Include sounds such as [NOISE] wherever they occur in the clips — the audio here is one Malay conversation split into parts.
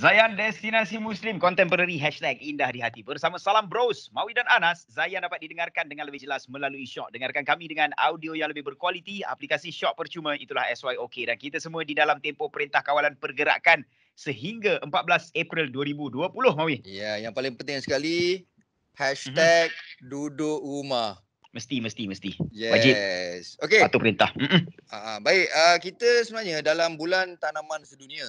Zayan Destinasi Muslim Contemporary Hashtag Indah di Hati Bersama Salam Bros Mawi dan Anas Zayan dapat didengarkan dengan lebih jelas melalui Shock Dengarkan kami dengan audio yang lebih berkualiti Aplikasi Shock Percuma itulah SYOK Dan kita semua di dalam tempo Perintah Kawalan Pergerakan Sehingga 14 April 2020 Mawi Ya yang paling penting sekali Hashtag mm-hmm. Duduk Rumah Mesti, mesti, mesti. Yes. Wajib. Okay. Satu perintah. Uh, baik, uh, kita sebenarnya dalam bulan tanaman sedunia.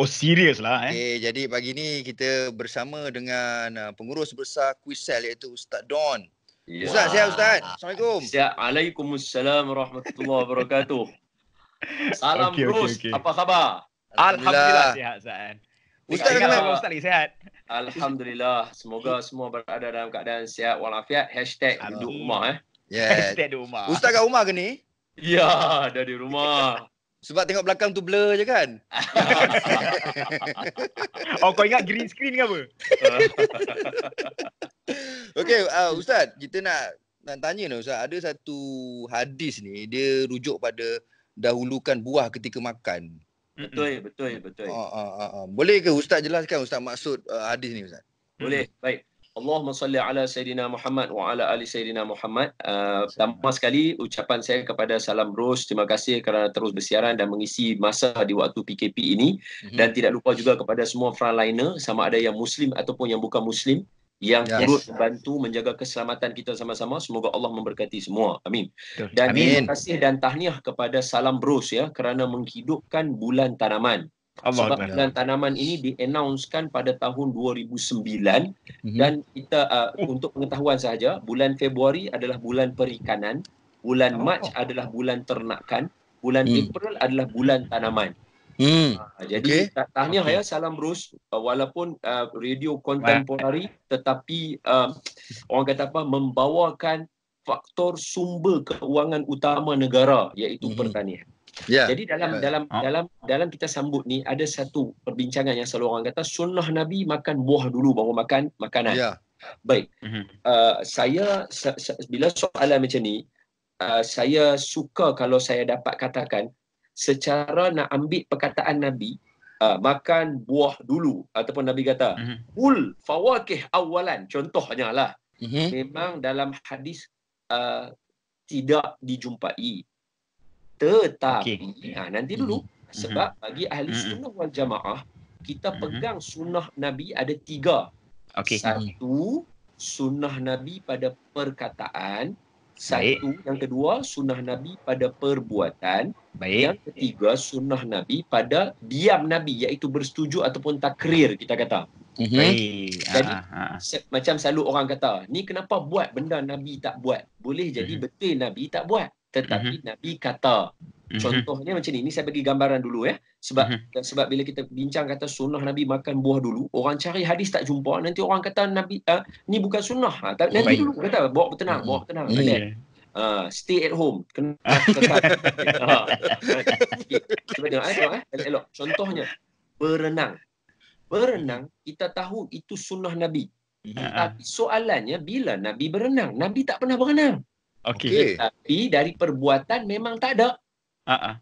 Oh serius lah eh. Okay, jadi pagi ni kita bersama dengan uh, pengurus besar Kuisel iaitu Ustaz Don. Yeah. Ustaz, sihat Ustaz. Assalamualaikum. Sihat. Waalaikumsalam warahmatullahi wabarakatuh. [LAUGHS] Salam okay, bros. Okay, okay. Apa khabar? Alhamdulillah. sihat Ustaz. Ustaz, Ustaz, Ustaz, sihat. Alhamdulillah. Semoga semua berada dalam keadaan sihat walafiat. Hashtag duduk rumah eh. Yeah. Hashtag duduk rumah. Ustaz kat rumah ke ni? Ya, dari rumah. Sebab tengok belakang tu blur je kan. [LAUGHS] oh kau ingat green screen ke apa? [LAUGHS] Okay, uh, ustaz, kita nak nak tanya ni ustaz, ada satu hadis ni dia rujuk pada dahulukan buah ketika makan. Betul, betul, betul. Ah, ah, ah. ah. Boleh ke ustaz jelaskan ustaz maksud uh, hadis ni ustaz? Boleh, baik. Allahumma salli ala Sayyidina Muhammad wa ala ali Sayyidina Muhammad. Uh, sekali ucapan saya kepada Salam Bros. Terima kasih kerana terus bersiaran dan mengisi masa di waktu PKP ini. Mm-hmm. Dan tidak lupa juga kepada semua frontliner sama ada yang Muslim ataupun yang bukan Muslim yang yes. turut membantu menjaga keselamatan kita sama-sama. Semoga Allah memberkati semua. Amin. Dan Amin. terima kasih dan tahniah kepada Salam Bros ya kerana menghidupkan bulan tanaman. Allah sebab Allah. dengan tanaman ini di-announcekan pada tahun 2009 mm-hmm. dan kita uh, untuk pengetahuan sahaja bulan Februari adalah bulan perikanan bulan oh. Mac adalah bulan ternakan bulan mm. April adalah bulan tanaman mm. uh, jadi okay. tahniah okay. ya salam Rus uh, walaupun uh, radio kontemporari tetapi uh, orang kata apa membawakan faktor sumber keuangan utama negara iaitu mm-hmm. pertanian Yeah. Jadi dalam yeah. dalam huh? Ah. dalam dalam kita sambut ni ada satu perbincangan yang selalu orang kata sunnah Nabi makan buah dulu baru makan makanan. Yeah. Baik. Mm-hmm. Uh, saya bila soalan macam ni, uh, saya suka kalau saya dapat katakan secara nak ambil perkataan Nabi uh, makan buah dulu ataupun Nabi kata mm-hmm. ul fawakih awalan contohnya lah. Mm-hmm. Memang dalam hadis uh, tidak dijumpai tetapi okay. ha, nanti mm-hmm. dulu mm-hmm. sebab bagi ahli mm-hmm. sunnah wal jamaah kita mm-hmm. pegang sunnah nabi ada tiga okay. satu sunnah nabi pada perkataan Baik. satu yang kedua sunnah nabi pada perbuatan Baik. yang ketiga sunnah nabi pada diam nabi iaitu bersetuju ataupun takrir kita kata Mm-hmm. Jadi ha, ha. macam selalu orang kata, ni kenapa buat benda nabi tak buat? Boleh jadi mm-hmm. betul nabi tak buat tetapi mm-hmm. Nabi kata mhm. contohnya mm-hmm. macam ni ni saya bagi gambaran dulu ya sebab mm-hmm. sebab bila kita bincang kata sunnah Nabi makan buah dulu orang cari hadis tak jumpa nanti orang kata Nabi uh, ni bukan sunnah ha, tak, nanti dulu kata bawa bertenang mm bawa bertenang mm yeah. uh, stay at home contohnya berenang berenang kita tahu itu sunnah Nabi mhm. tapi Soalannya bila Nabi berenang? Nabi tak pernah berenang. Okey. Okay. Tapi dari perbuatan memang tak ada. Uh-uh.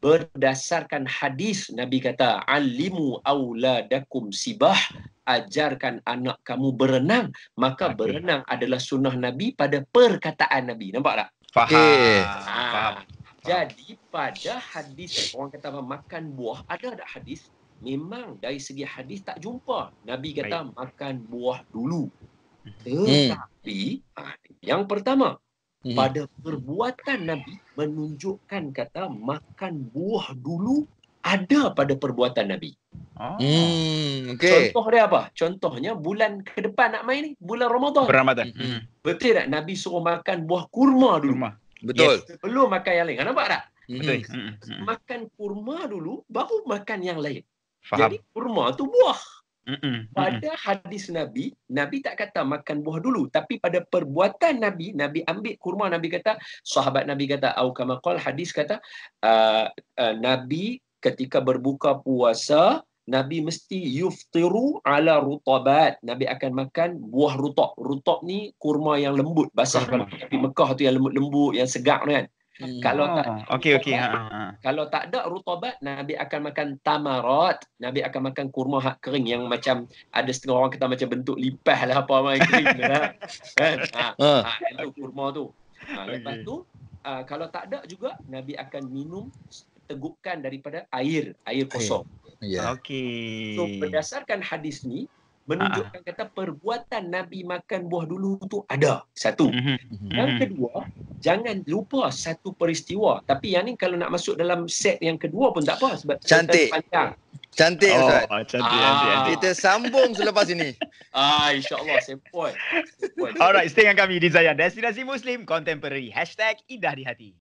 Berdasarkan hadis Nabi kata, "Alimu auladakum sibah." ajarkan anak kamu berenang maka okay. berenang adalah sunnah nabi pada perkataan nabi nampak tak faham, okay. faham. faham. jadi pada hadis orang kata apa makan buah ada tak hadis memang dari segi hadis tak jumpa nabi kata Baik. makan buah dulu hmm. tetapi hmm. yang pertama hmm. pada perbuatan Nabi menunjukkan kata makan buah dulu ada pada perbuatan Nabi. Oh. Hmm, okay. Contoh dia apa? Contohnya bulan ke depan nak main ni, bulan Ramadan. Ramadan. Hmm, hmm. Betul tak Nabi suruh makan buah kurma dulu? Kurma. Betul. Yes. Belum makan yang lain. Kan nampak tak? Hmm. Betul. Hmm. Makan hmm, hmm. kurma dulu baru makan yang lain. Faham. Jadi kurma tu buah. Mm-mm. Pada hadis Nabi, Nabi tak kata makan buah dulu, tapi pada perbuatan Nabi, Nabi ambil kurma, Nabi kata, sahabat Nabi kata au kama qol hadis kata, uh, uh, Nabi ketika berbuka puasa, Nabi mesti yuftiru ala rutabat. Nabi akan makan buah rutab. Rutab ni kurma yang lembut, basah kalau di Mekah tu yang lembut-lembut, yang segar kan. Kalau hmm. tak ah. okey okey ha. Kalau tak ada rutabat Nabi akan makan tamarat, Nabi akan makan kurma hak kering yang macam ada setengah orang kata macam bentuk lipas lah apa main kering lah. [LAUGHS] ha. itu kurma tu. Ha. lepas tu uh, kalau tak ada juga Nabi akan minum tegukan daripada air, air kosong. Ya. Yeah. Okey. So berdasarkan hadis ni, menunjukkan uh. kata perbuatan Nabi makan buah dulu tu ada. Satu. Mm-hmm. Yang kedua, jangan lupa satu peristiwa. Tapi yang ni kalau nak masuk dalam set yang kedua pun tak apa sebab cantik. Panjang. Cantik oh, Ustaz. Oh, cantik, ah. cantik, cantik. Kita sambung selepas ini. ah, InsyaAllah, same point. Alright, stay dengan kami di Zayan. Destinasi Muslim, Contemporary. Hashtag Indah di Hati.